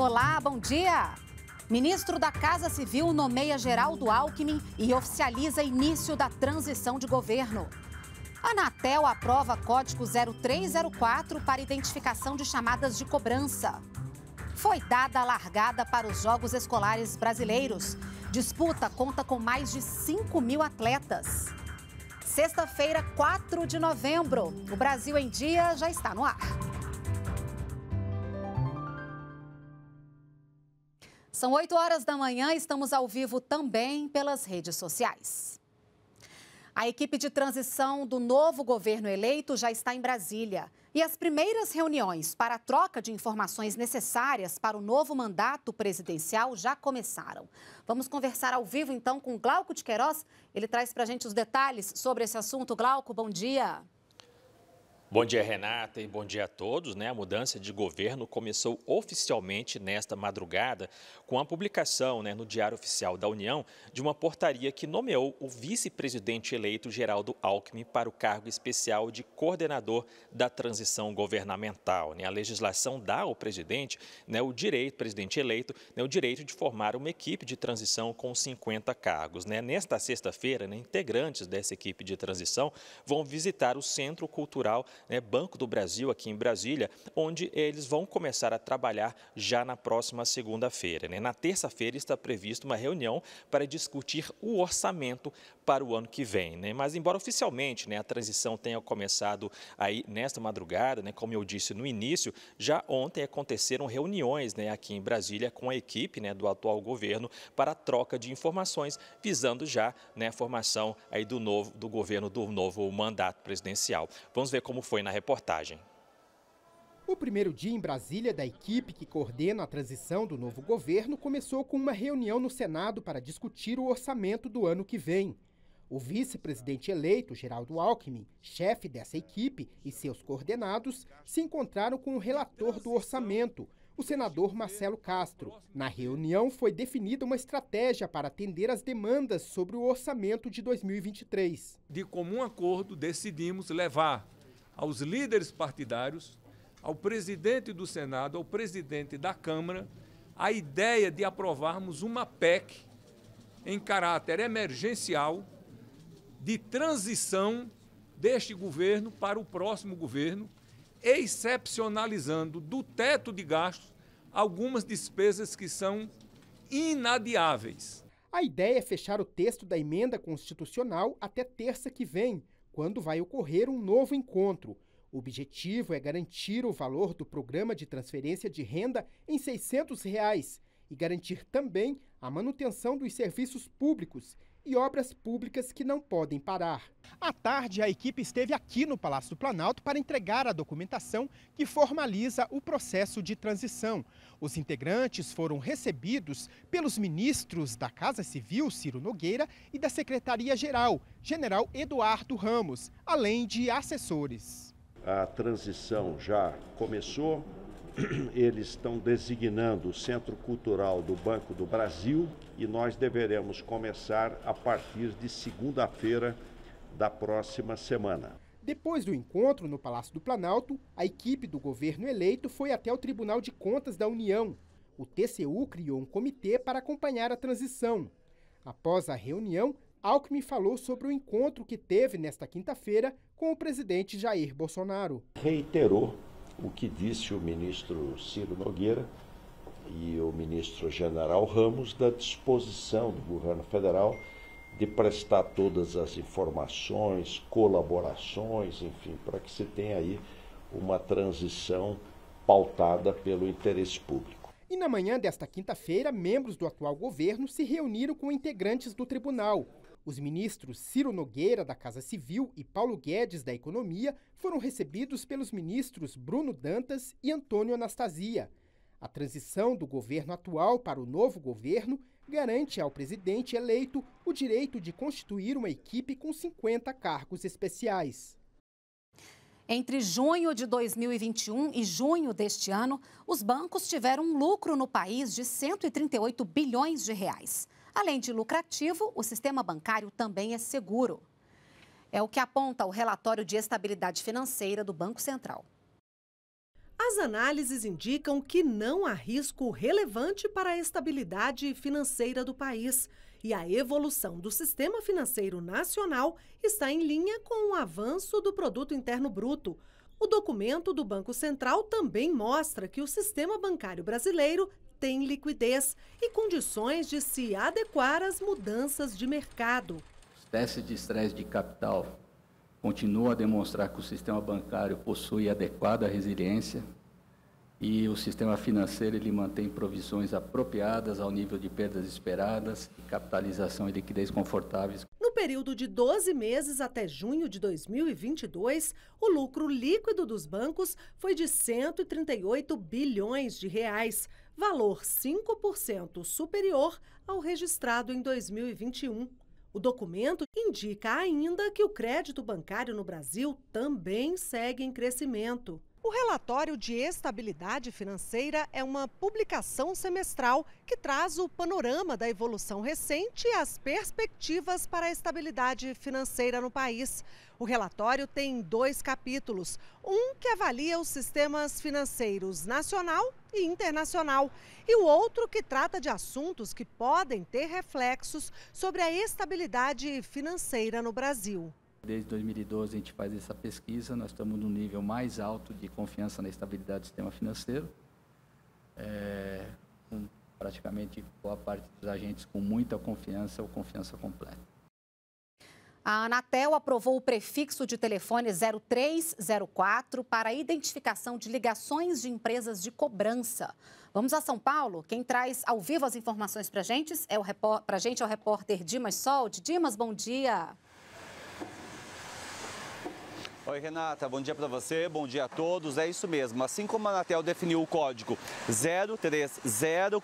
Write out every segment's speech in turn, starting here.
Olá, bom dia! Ministro da Casa Civil nomeia Geraldo Alckmin e oficializa início da transição de governo. Anatel aprova código 0304 para identificação de chamadas de cobrança. Foi dada a largada para os Jogos Escolares Brasileiros. Disputa conta com mais de 5 mil atletas. Sexta-feira, 4 de novembro. O Brasil em Dia já está no ar. São 8 horas da manhã, estamos ao vivo também pelas redes sociais. A equipe de transição do novo governo eleito já está em Brasília. E as primeiras reuniões para a troca de informações necessárias para o novo mandato presidencial já começaram. Vamos conversar ao vivo então com Glauco de Queiroz. Ele traz para a gente os detalhes sobre esse assunto. Glauco, bom dia. Bom dia. Bom dia, Renata, e bom dia a todos. Né? A mudança de governo começou oficialmente nesta madrugada com a publicação né, no Diário Oficial da União de uma portaria que nomeou o vice-presidente eleito Geraldo Alckmin para o cargo especial de coordenador da transição governamental. Né? A legislação dá ao presidente né, o direito, presidente eleito, né, o direito de formar uma equipe de transição com 50 cargos. Né? Nesta sexta-feira, né, integrantes dessa equipe de transição vão visitar o Centro Cultural né, Banco do Brasil, aqui em Brasília, onde eles vão começar a trabalhar já na próxima segunda-feira. Né? Na terça-feira está prevista uma reunião para discutir o orçamento para o ano que vem. Né? Mas, embora oficialmente né, a transição tenha começado aí nesta madrugada, né, como eu disse no início, já ontem aconteceram reuniões né, aqui em Brasília com a equipe né, do atual governo para a troca de informações, visando já né, a formação aí do, novo, do governo do novo mandato presidencial. Vamos ver como foi na reportagem. O primeiro dia em Brasília da equipe que coordena a transição do novo governo começou com uma reunião no Senado para discutir o orçamento do ano que vem. O vice-presidente eleito, Geraldo Alckmin, chefe dessa equipe, e seus coordenados se encontraram com o relator do orçamento, o senador Marcelo Castro. Na reunião foi definida uma estratégia para atender as demandas sobre o orçamento de 2023. De comum acordo, decidimos levar aos líderes partidários, ao presidente do Senado, ao presidente da Câmara, a ideia de aprovarmos uma PEC em caráter emergencial de transição deste governo para o próximo governo, excepcionalizando do teto de gastos algumas despesas que são inadiáveis. A ideia é fechar o texto da emenda constitucional até terça que vem, quando vai ocorrer um novo encontro. O objetivo é garantir o valor do programa de transferência de renda em R$ 600 reais e garantir também a manutenção dos serviços públicos e obras públicas que não podem parar. À tarde, a equipe esteve aqui no Palácio do Planalto para entregar a documentação que formaliza o processo de transição. Os integrantes foram recebidos pelos ministros da Casa Civil, Ciro Nogueira, e da Secretaria-Geral, General Eduardo Ramos, além de assessores. A transição já começou, eles estão designando o Centro Cultural do Banco do Brasil e nós deveremos começar a partir de segunda-feira da próxima semana. Depois do encontro no Palácio do Planalto, a equipe do governo eleito foi até o Tribunal de Contas da União. O TCU criou um comitê para acompanhar a transição. Após a reunião, Alckmin falou sobre o encontro que teve nesta quinta-feira com o presidente Jair Bolsonaro. Reiterou o que disse o ministro Ciro Nogueira e o ministro general Ramos da disposição do governo federal de prestar todas as informações, colaborações, enfim, para que se tenha aí uma transição pautada pelo interesse público. E na manhã desta quinta-feira, membros do atual governo se reuniram com integrantes do tribunal os ministros Ciro Nogueira, da Casa Civil, e Paulo Guedes, da Economia, foram recebidos pelos ministros Bruno Dantas e Antônio Anastasia. A transição do governo atual para o novo governo garante ao presidente eleito o direito de constituir uma equipe com 50 cargos especiais. Entre junho de 2021 e junho deste ano, os bancos tiveram um lucro no país de 138 bilhões de reais. Além de lucrativo, o sistema bancário também é seguro. É o que aponta o relatório de estabilidade financeira do Banco Central. As análises indicam que não há risco relevante para a estabilidade financeira do país e a evolução do sistema financeiro nacional está em linha com o avanço do produto interno bruto. O documento do Banco Central também mostra que o sistema bancário brasileiro tem liquidez e condições de se adequar às mudanças de mercado. Os testes de estresse de capital continuam a demonstrar que o sistema bancário possui adequada resiliência e o sistema financeiro ele mantém provisões apropriadas ao nível de perdas esperadas, capitalização e liquidez confortáveis. No período de 12 meses até junho de 2022, o lucro líquido dos bancos foi de 138 bilhões de reais, valor 5% superior ao registrado em 2021. O documento indica ainda que o crédito bancário no Brasil também segue em crescimento. O relatório de estabilidade financeira é uma publicação semestral que traz o panorama da evolução recente e as perspectivas para a estabilidade financeira no país. O relatório tem dois capítulos: um que avalia os sistemas financeiros nacional e internacional, e o outro que trata de assuntos que podem ter reflexos sobre a estabilidade financeira no Brasil. Desde 2012 a gente faz essa pesquisa, nós estamos no nível mais alto de confiança na estabilidade do sistema financeiro, é, praticamente boa parte dos agentes com muita confiança ou confiança completa. A Anatel aprovou o prefixo de telefone 0304 para identificação de ligações de empresas de cobrança. Vamos a São Paulo? Quem traz ao vivo as informações para gente é o gente é o repórter Dimas Sold. Dimas, bom dia. Oi, Renata, bom dia para você, bom dia a todos. É isso mesmo, assim como a Anatel definiu o código 0304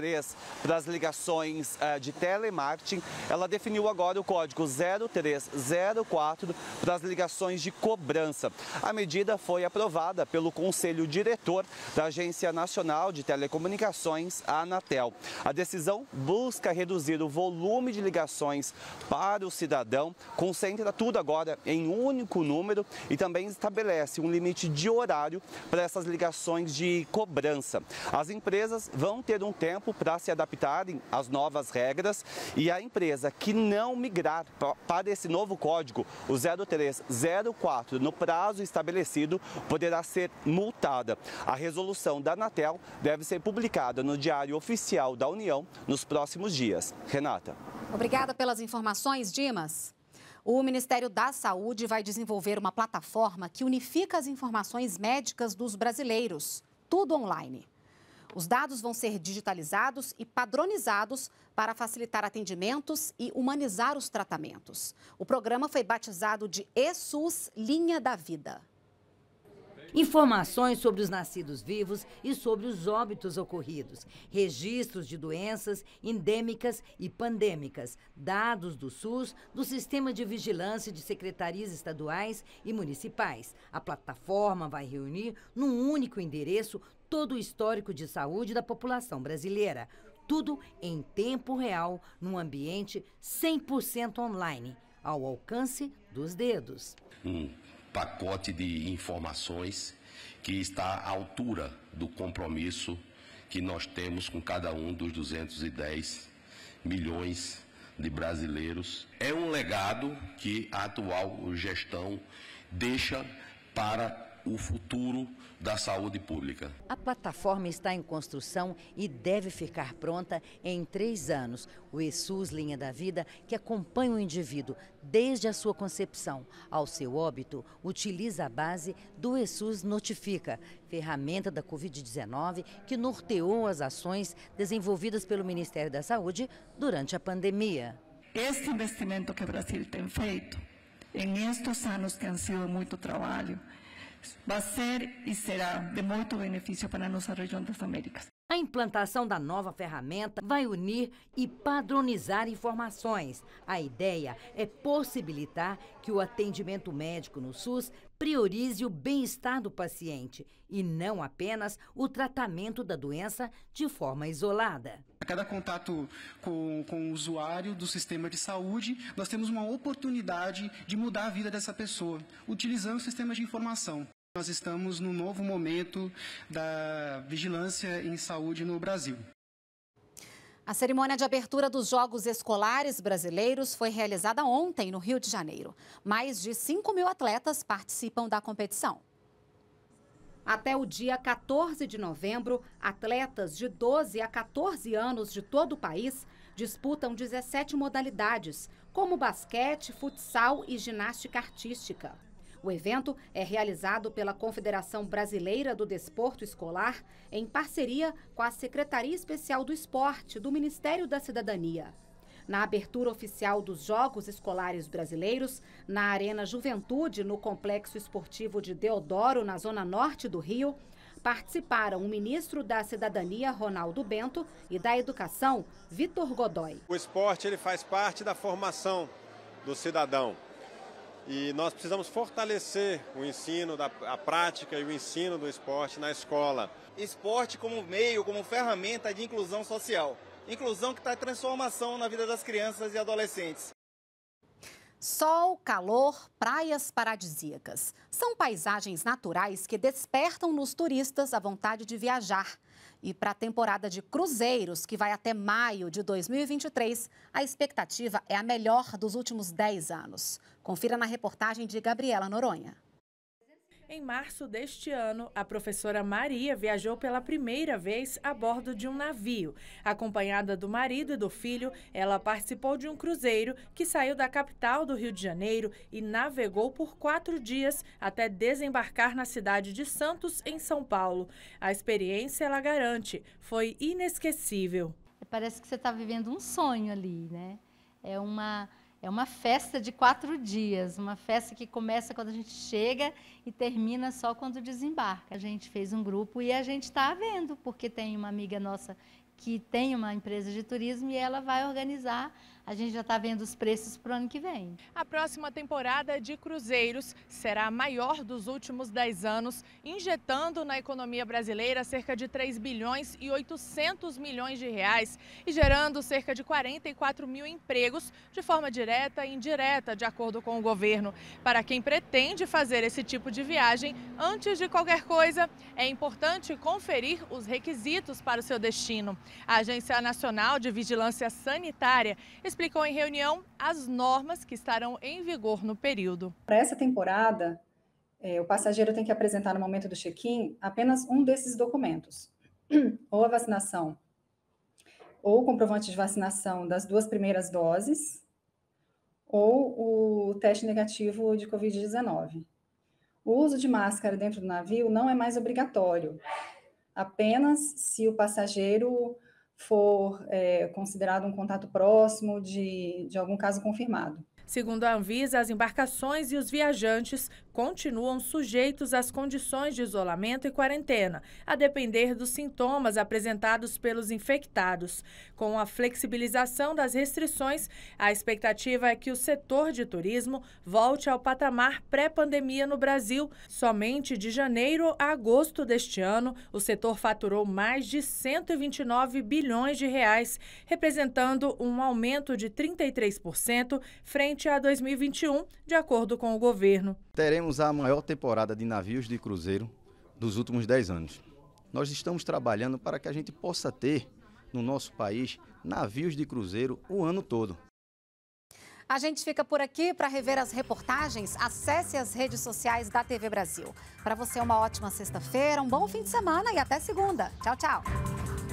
3 para as ligações eh, de telemarketing, ela definiu agora o código 0304 para as ligações de cobrança. A medida foi aprovada pelo Conselho Diretor da Agência Nacional de Telecomunicações, a Anatel. A decisão busca reduzir o volume de ligações para o cidadão, concentra tudo agora em um único número e também estabelece um limite de horário para essas ligações de cobrança. As empresas vão ter um tempo tempo para se adaptarem às novas regras e a empresa que não migrar para esse novo código, o 0304, no prazo estabelecido, poderá ser multada. A resolução da Anatel deve ser publicada no Diário Oficial da União nos próximos dias. Renata. Obrigada pelas informações, Dimas. O Ministério da Saúde vai desenvolver uma plataforma que unifica as informações médicas dos brasileiros, tudo online. Os dados vão ser digitalizados e padronizados para facilitar atendimentos e humanizar os tratamentos. O programa foi batizado de ESUS Linha da Vida. Informações sobre os nascidos vivos e sobre os óbitos ocorridos, registros de doenças endêmicas e pandêmicas, dados do SUS, do Sistema de Vigilância de Secretarias Estaduais e Municipais. A plataforma vai reunir num único endereço todo o histórico de saúde da população brasileira. Tudo em tempo real, num ambiente 100% online, ao alcance dos dedos. Um pacote de informações que está à altura do compromisso que nós temos com cada um dos 210 milhões de brasileiros. É um legado que a atual gestão deixa para o futuro da saúde pública. A plataforma está em construção e deve ficar pronta em três anos. O ESUS Linha da Vida, que acompanha o indivíduo desde a sua concepção ao seu óbito, utiliza a base do ESUS Notifica, ferramenta da Covid-19 que norteou as ações desenvolvidas pelo Ministério da Saúde durante a pandemia. Este investimento que o Brasil tem feito, em estes anos que han sido muito trabalho, vai ser e será de muito benefício para a nossa região das Américas. A implantação da nova ferramenta vai unir e padronizar informações. A ideia é possibilitar que o atendimento médico no SUS priorize o bem-estar do paciente e não apenas o tratamento da doença de forma isolada. A cada contato com, com o usuário do sistema de saúde, nós temos uma oportunidade de mudar a vida dessa pessoa, utilizando o sistema de informação. Nós estamos num novo momento da vigilância em saúde no Brasil. A cerimônia de abertura dos Jogos Escolares Brasileiros foi realizada ontem no Rio de Janeiro. Mais de 5 mil atletas participam da competição. Até o dia 14 de novembro, atletas de 12 a 14 anos de todo o país disputam 17 modalidades, como basquete, futsal e ginástica artística. O evento é realizado pela Confederação Brasileira do Desporto Escolar em parceria com a Secretaria Especial do Esporte do Ministério da Cidadania. Na abertura oficial dos Jogos Escolares Brasileiros, na Arena Juventude, no Complexo Esportivo de Deodoro, na zona norte do Rio, participaram o ministro da Cidadania, Ronaldo Bento, e da Educação, Vitor Godoy. O esporte ele faz parte da formação do cidadão. E nós precisamos fortalecer o ensino, da, a prática e o ensino do esporte na escola. Esporte como meio, como ferramenta de inclusão social. Inclusão que está transformação na vida das crianças e adolescentes. Sol, calor, praias paradisíacas. São paisagens naturais que despertam nos turistas a vontade de viajar. E para a temporada de cruzeiros, que vai até maio de 2023, a expectativa é a melhor dos últimos 10 anos. Confira na reportagem de Gabriela Noronha. Em março deste ano, a professora Maria viajou pela primeira vez a bordo de um navio. Acompanhada do marido e do filho, ela participou de um cruzeiro que saiu da capital do Rio de Janeiro e navegou por quatro dias até desembarcar na cidade de Santos, em São Paulo. A experiência, ela garante, foi inesquecível. Parece que você está vivendo um sonho ali, né? É uma é uma festa de quatro dias, uma festa que começa quando a gente chega e termina só quando desembarca. A gente fez um grupo e a gente está vendo, porque tem uma amiga nossa que tem uma empresa de turismo e ela vai organizar a gente já está vendo os preços para o ano que vem. A próxima temporada de cruzeiros será a maior dos últimos 10 anos, injetando na economia brasileira cerca de 3 bilhões e 800 milhões de reais e gerando cerca de 44 mil empregos de forma direta e indireta, de acordo com o governo. Para quem pretende fazer esse tipo de viagem, antes de qualquer coisa, é importante conferir os requisitos para o seu destino. A Agência Nacional de Vigilância Sanitária explicou em reunião as normas que estarão em vigor no período. Para essa temporada, é, o passageiro tem que apresentar no momento do check-in apenas um desses documentos, ou a vacinação, ou o comprovante de vacinação das duas primeiras doses, ou o teste negativo de Covid-19. O uso de máscara dentro do navio não é mais obrigatório, apenas se o passageiro for é, considerado um contato próximo de, de algum caso confirmado. Segundo a Anvisa, as embarcações e os viajantes continuam sujeitos às condições de isolamento e quarentena, a depender dos sintomas apresentados pelos infectados. Com a flexibilização das restrições, a expectativa é que o setor de turismo volte ao patamar pré-pandemia no Brasil. Somente de janeiro a agosto deste ano, o setor faturou mais de 129 bilhões de reais, representando um aumento de 33% frente a 2021, de acordo com o governo. Teremos teremos a maior temporada de navios de cruzeiro dos últimos 10 anos. Nós estamos trabalhando para que a gente possa ter no nosso país navios de cruzeiro o ano todo. A gente fica por aqui para rever as reportagens. Acesse as redes sociais da TV Brasil. Para você, uma ótima sexta-feira, um bom fim de semana e até segunda. Tchau, tchau.